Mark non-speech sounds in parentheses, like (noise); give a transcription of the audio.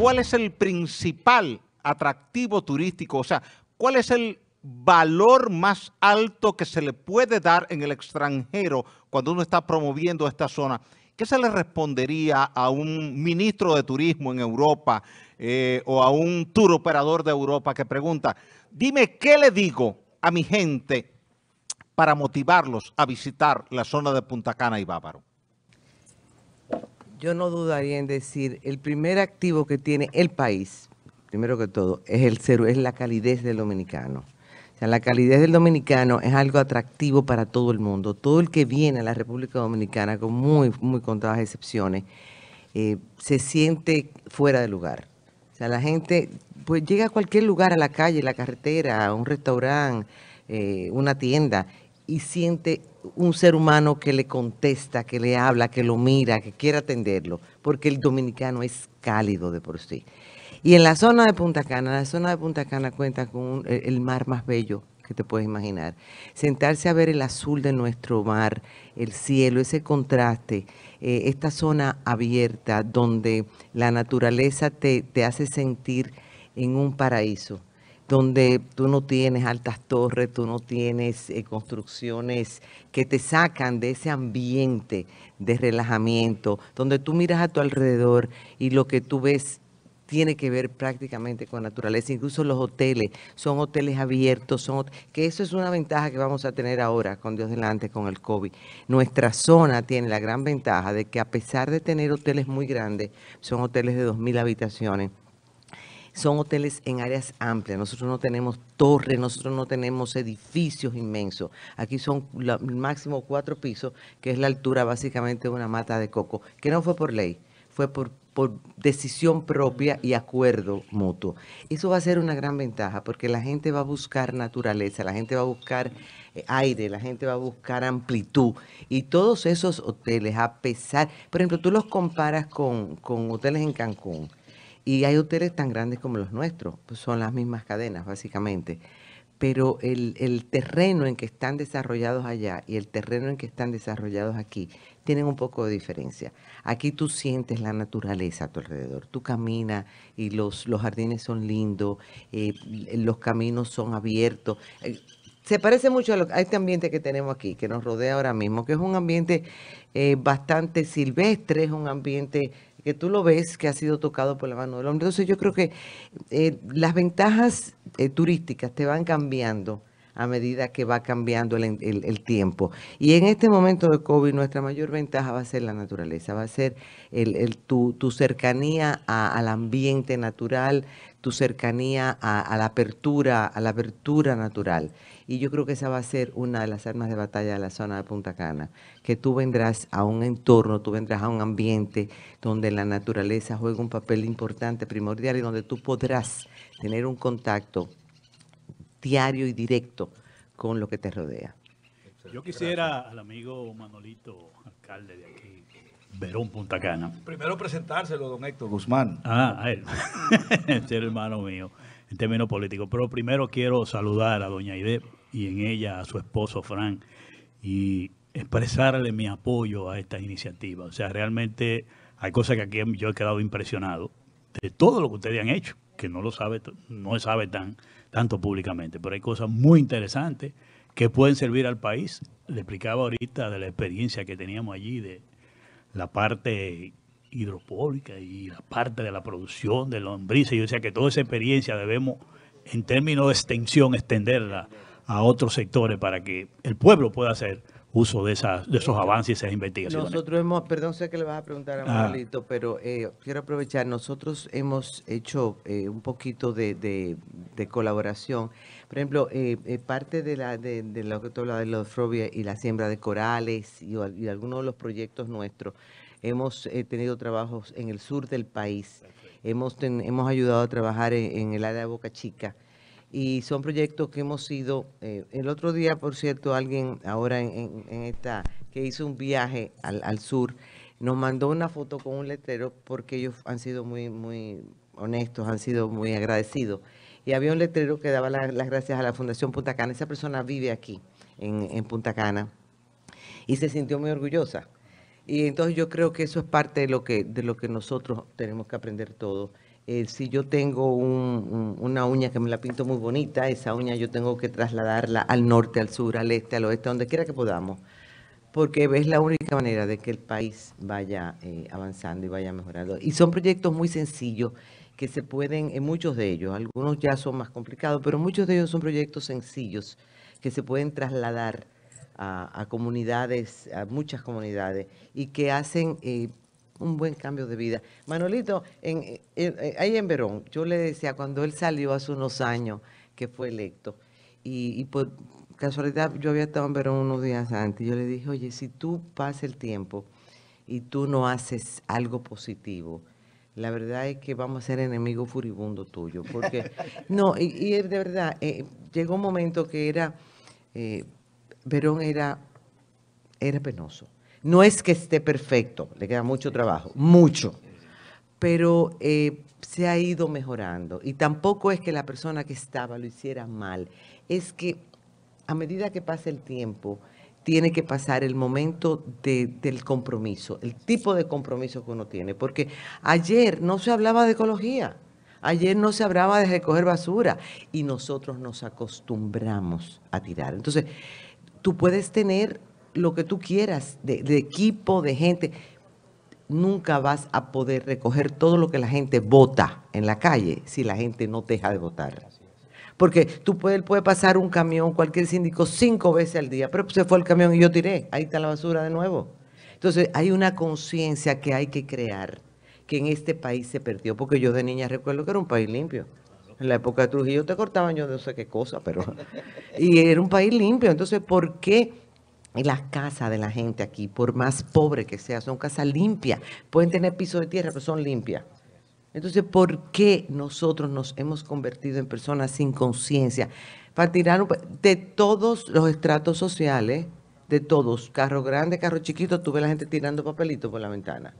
¿cuál es el principal atractivo turístico? O sea, ¿cuál es el valor más alto que se le puede dar en el extranjero cuando uno está promoviendo esta zona? ¿Qué se le respondería a un ministro de turismo en Europa eh, o a un tour operador de Europa que pregunta, dime qué le digo a mi gente para motivarlos a visitar la zona de Punta Cana y Bávaro? yo no dudaría en decir, el primer activo que tiene el país, primero que todo, es el cero, es la calidez del dominicano. O sea, la calidez del dominicano es algo atractivo para todo el mundo. Todo el que viene a la República Dominicana, con muy, muy contadas excepciones, eh, se siente fuera de lugar. O sea, la gente pues llega a cualquier lugar, a la calle, la carretera, a un restaurante, eh, una tienda, y siente un ser humano que le contesta, que le habla, que lo mira, que quiere atenderlo, porque el dominicano es cálido de por sí. Y en la zona de Punta Cana, la zona de Punta Cana cuenta con e, el mar más bello que te puedes imaginar. Sentarse a ver el azul de nuestro mar, el cielo, ese contraste, eh, esta zona abierta donde la naturaleza te hace sentir en un paraíso donde tú no tienes altas torres, tú no tienes eh, construcciones que te sacan de ese ambiente de relajamiento, donde tú miras a tu alrededor y lo que tú ves tiene que ver prácticamente con naturaleza. Incluso los hoteles son hoteles abiertos, son que eso es una ventaja que vamos a tener ahora, con Dios delante, con el COVID. Nuestra zona tiene la gran ventaja de que a pesar de tener hoteles muy grandes, son hoteles de 2.000 habitaciones, son hoteles en áreas amplias. Nosotros no tenemos torres, nosotros no tenemos edificios inmensos. Aquí son máximo cuatro pisos, que es la altura básicamente de una mata de coco, que no fue por ley, fue por, decisión propia y acuerdo mutuo. Eso va a ser una gran ventaja porque la gente va a buscar naturaleza, la gente va a buscar eh, aire, la gente va a buscar amplitud. Y todos esos hoteles, a pesar, por ejemplo, tú los comparas con, con hoteles en Cancún y hay hoteles tan grandes como los nuestros, pues son las mismas cadenas básicamente. Pero el, terreno en que están desarrollados allá y el terreno en que están desarrollados aquí tienen un poco de diferencia. Aquí tú sientes la naturaleza a tu alrededor, tú caminas y los, los jardines son lindos, eh, los caminos son abiertos. Eh, se parece mucho a, lo, este ambiente que tenemos aquí, que nos rodea ahora mismo, que es un ambiente eh, bastante silvestre, es un ambiente que tú lo ves que ha sido tocado por la mano del hombre. Entonces yo creo que eh, las ventajas eh, turísticas te van cambiando a medida que va cambiando el, tiempo. Y en este momento de COVID nuestra mayor ventaja va a ser la naturaleza, va a ser el, tu, cercanía al ambiente natural, tu cercanía a, a, la apertura, a la apertura natural. Y yo creo que esa va a ser una de las armas de batalla de la zona de Punta Cana, que tú vendrás a un entorno, tú vendrás a un ambiente donde la naturaleza juega un papel importante, primordial, y donde tú podrás tener un contacto diario y directo con lo que te rodea. Yo quisiera al amigo Manolito, alcalde de aquí, Verón Punta Cana. Primero presentárselo, don Héctor Guzmán. Ah, a él. es (laughs) el este hermano mío, en términos políticos. Pero primero quiero saludar a doña Aide y en ella a su esposo Fran y expresarle mi apoyo a esta iniciativa. O sea, realmente hay cosas que aquí yo he quedado impresionado de todo lo que ustedes han hecho que no lo sabe, no sabe tan, tanto públicamente, pero hay cosas muy interesantes que pueden servir al país. Le explicaba ahorita de la experiencia que teníamos allí de la parte hidropólica y la parte de la producción de lombrices. Yo decía que toda esa experiencia debemos, en términos de extensión, extenderla a otros sectores para que el pueblo pueda hacer uso de, esas, de esos avances y esas investigaciones. Nosotros hemos, perdón, sé que le vas a preguntar a ah. Marlito, pero eh, quiero aprovechar, nosotros hemos hecho eh, un poquito de, de, colaboración. Por ejemplo, eh, parte de, la, de, lo que tú hablabas de los frobia y la siembra de corales y, algunos de los proyectos nuestros, hemos tenido trabajos en el sur del país. Hemos, hemos ayudado a trabajar en el área de Boca Chica y son proyectos que hemos sido, eh, el otro día, por cierto, alguien ahora en, esta, que hizo un viaje al, sur, nos mandó una foto con un letrero porque ellos han sido muy, muy honestos, han sido muy agradecidos. Y había un letrero que daba las gracias a la Fundación Punta Cana. Esa persona vive aquí, en, en Punta Cana, y se sintió muy orgullosa. Y entonces yo creo que eso es parte de lo que, de lo que nosotros tenemos que aprender todos eh, si yo tengo una uña que me la pinto muy bonita, esa uña yo tengo que trasladarla al norte, al sur, al este, al oeste, donde quiera que podamos, porque es la única manera de que el país vaya eh, avanzando y vaya mejorando. Y son proyectos muy sencillos que se pueden, en eh, muchos de ellos, algunos ya son más complicados, pero muchos de ellos son proyectos sencillos que se pueden trasladar a, comunidades, a muchas comunidades, y que hacen un buen cambio de vida. Manolito, en, eh, ahí en Verón, yo le decía cuando él salió hace unos años que fue electo, y, por casualidad yo había estado en Verón unos días antes, yo le dije, oye, si tú pasas el tiempo y tú no haces algo positivo, la verdad es que vamos a ser enemigo furibundo tuyo porque (laughs) no, y, de verdad, eh, llegó un momento que era, eh, Verón era, era penoso. No es que esté perfecto, le queda mucho trabajo, mucho, pero eh, se ha ido mejorando. Y tampoco es que la persona que estaba lo hiciera mal, es que a medida que pasa el tiempo, tiene que pasar el momento del compromiso, el tipo de compromiso que uno tiene. Porque ayer no se hablaba de ecología, ayer no se hablaba de recoger basura y nosotros nos acostumbramos a tirar. Entonces, tú puedes tener lo que tú quieras, de, equipo, de gente, nunca vas a poder recoger todo lo que la gente vota en la calle si la gente no deja de votar. Porque tú puedes, puede pasar un camión, cualquier síndico, cinco veces al día, pero se fue el camión y yo tiré, ahí está la basura de nuevo. Entonces hay una conciencia que hay que crear, que en este país se perdió, porque yo de niña recuerdo que era un país limpio. En la época de Trujillo te cortaban yo no sé qué cosa, pero... (laughs) Y era un país limpio, entonces ¿por qué? las casas de la gente aquí, por más pobre que sea, son casas limpias. Pueden tener piso de tierra, pero son limpias. Entonces, ¿por qué nosotros nos hemos convertido en personas sin conciencia? Para tirar de todos los estratos sociales, de todos, carro grande, carro chiquito, tuve la gente tirando papelitos por la ventana.